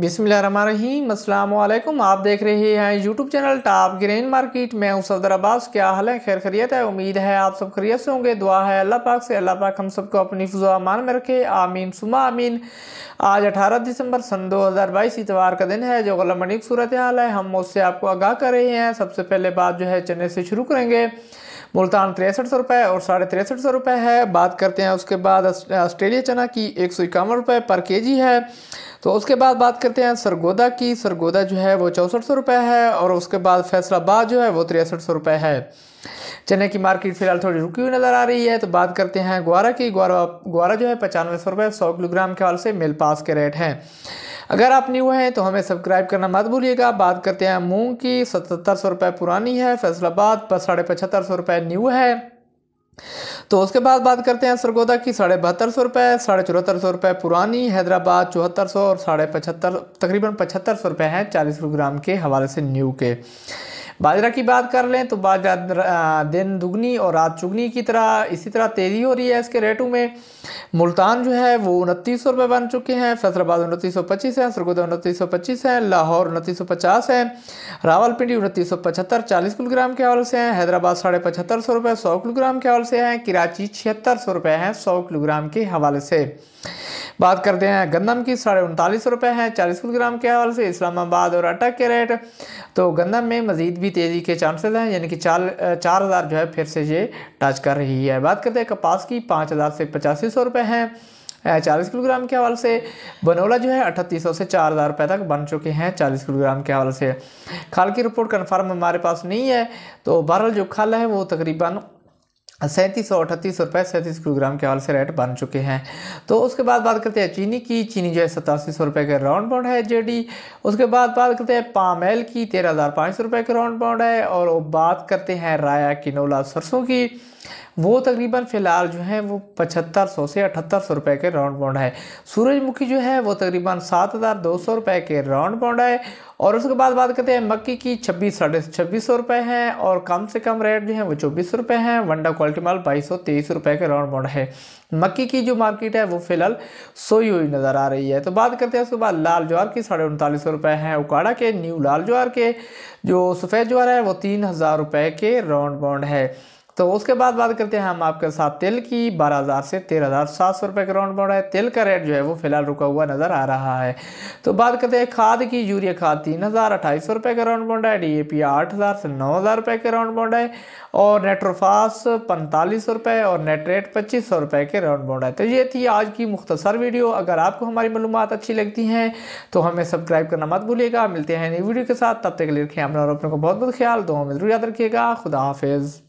बिसमीम अल्लाम आप देख रहे हैं YouTube channel top grain market में हूँ सफदर अब्बास क्या हाल है खैर खरीत है उम्मीद है आप सब खरीत से होंगे दुआ है अल्लाह पाक से अल्लाह पाक हम सबको अपनी अमान में रखे आमीन सुमा आमीन आज 18 दिसंबर सन 2022 इतवार का दिन है जो गलमणिक सूरत हाल है हम उससे आपको आगाह कर रहे हैं सबसे पहले बात जो है चने से शुरू करेंगे मुल्तान तिरसठ सौ रुपये और साढ़े तिरसठ सौ रुपये है बात करते हैं उसके बाद ऑस्ट्रेलिया चना की एक सौ इक्यावन रुपये पर के जी है तो उसके बाद बात करते हैं सरगोदा की सरगोदा जो है वो चौंसठ सौ रुपये है और उसके बाद फैसलाबाद जो है वो तिरसठ सौ रुपये है चने की मार्केट फिलहाल थोड़ी रुकी हुई नज़र आ रही है तो बात करते हैं ग्वारा की ग्वारा ग्वारा जो है पचानवे सौ रुपये सौ किलोग्राम के हाल से मेल पास के रेट हैं अगर आप न्यू हैं तो हमें सब्सक्राइब करना मत भूलिएगा बात करते हैं मूंग की सतहत्तर सौ रुपये पुरानी है फैसलाबाद साढ़े पचहत्तर सौ रुपये न्यू है तो उसके बाद बात करते हैं सरगोदा की साढ़े बहत्तर सौ रुपये साढ़े चौहत्तर सौ रुपये पुरानी हैदराबाद चौहत्तर सौ और साढ़े पचहत्तर तकरीबन पचहत्तर सौ रुपये हैं चालीस ग्राम के हवाले से न्यू के बाजरा की बात कर लें तो बाजरा दिन दुगनी और रात चुगनी की तरह इसी तरह तेज़ी हो रही है इसके रेटों में मुल्तान जो है वो उनतीस सौ रुपये बन चुके हैं फैसलाबाद उनतीस सौ पच्चीस है सरगोदा उनतीस सौ पच्चीस है लाहौर उनतीस सौ पचास है रावलपिंडी उनतीस सौ पचहत्तर चालीस किलोग्राम के हवाले से हैं हैदराबाद साढ़े पचहत्तर सौ रुपये सौ किलोग्राम के हवाले से हैं कराची छिहत्तर सौ रुपये हैं सौ किलोग्राम के हवाले से बात करते हैं गंदम की साढ़े उनतालीस सौ रुपये हैं चालीस किलोग्राम के हवाले से इस्लामाबाद और अटक के रेट तो गंदम में मज़ीद भी तेज़ी के चांसेस हैं यानी कि चार चार हज़ार जो है फिर से ये टच कर रही है बात करते हैं कपास की पाँच हज़ार से पचासी सौ रुपये हैं चालीस किलोग्राम के हवाले से बनोला जो है अठतीस से चार हज़ार रुपये तक बन चुके हैं चालीस किलोग्राम के हवाले से खाल की रिपोर्ट कन्फर्म हमारे पास नहीं है तो बहरल जो खाल है वो तकरीबन सैंतीस सौ अठतीस रुपये सैंतीस किलोग्राम के हाल से रेट बन चुके हैं तो उसके बाद बात करते हैं चीनी की चीनी जो है सतासी सौ रुपये के राउंड पाउंड है जेडी उसके बाद बात करते हैं पामेल की तेरह हज़ार पाँच सौ रुपये के राउंड पाउंड है और बात करते हैं राया किनोला सरसों की वो तकरीबन फ़िलहाल जो है वो पचहत्तर सौ से अठहत्तर सौ रुपये के राउंड बाउंड है सूरजमुखी जो है वो तकरीबन सात हज़ार दो सौ रुपए के राउंड बाउंड है और उसके बाद बात करते हैं मक्की की छब्बीस साढ़े छब्बीस सौ रुपये है और कम से कम रेट जो है वो चौबीस सौ रुपये है वंडा क्वालिटी माल बाईस सौ तेईस रुपये के राउंड बाउंड है मक्की की जो मार्केट है वो फिलहाल सोई हुई नज़र आ रही है तो बात करते हैं उसके बाद लाल ज्वार की साढ़े उनतालीस सौ रुपये है उकाड़ा के न्यू लाल ज्वार के जो सफ़ेद ज्वार है वो तीन हज़ार रुपये के राउंड बाउंड है तो उसके बाद बात करते हैं हम आपके साथ तेल की बारह हज़ार से तेरह हज़ार सात सौ रुपये का राउंड पड़ है तेल का रेट जो है वो फिलहाल रुका हुआ नज़र आ रहा है तो बात करते हैं खाद की यूरिया खाद तीन हज़ार अट्ठाईस सौ रुपये का राउंड पड़ रहा है डी ए पी आठ हज़ार से नौ हज़ार रुपये का राउंड पड़ रहा है और नेट्रोफास पैंतालीस सौ रुपये और नेटरेट पच्चीस सौ रुपये के राउंड पड़ है तो ये थी आज की मुख्तसर वीडियो अगर आपको हमारी मालूम अच्छी लगती हैं तो हमें सब्सक्राइब करना मत भूलिएगा मिलते हैं नई वीडियो के साथ तब तक लिए रखें अपना और अपने को बहुत बहुत ख्याल दो हमें ज़रूर याद रखिएगा खुदा हाफिज़